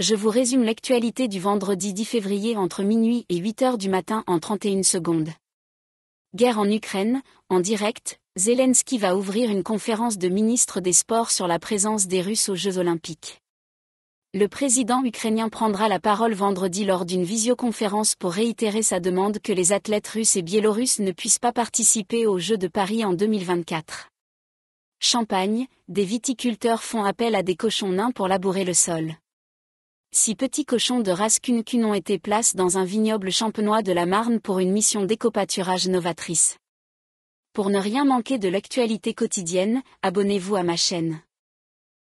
Je vous résume l'actualité du vendredi 10 février entre minuit et 8 heures du matin en 31 secondes. Guerre en Ukraine, en direct, Zelensky va ouvrir une conférence de ministres des Sports sur la présence des Russes aux Jeux Olympiques. Le président ukrainien prendra la parole vendredi lors d'une visioconférence pour réitérer sa demande que les athlètes russes et biélorusses ne puissent pas participer aux Jeux de Paris en 2024. Champagne, des viticulteurs font appel à des cochons nains pour labourer le sol six petits cochons de race cunecune ont été placés dans un vignoble champenois de la Marne pour une mission d'écopâturage novatrice. Pour ne rien manquer de l'actualité quotidienne, abonnez-vous à ma chaîne.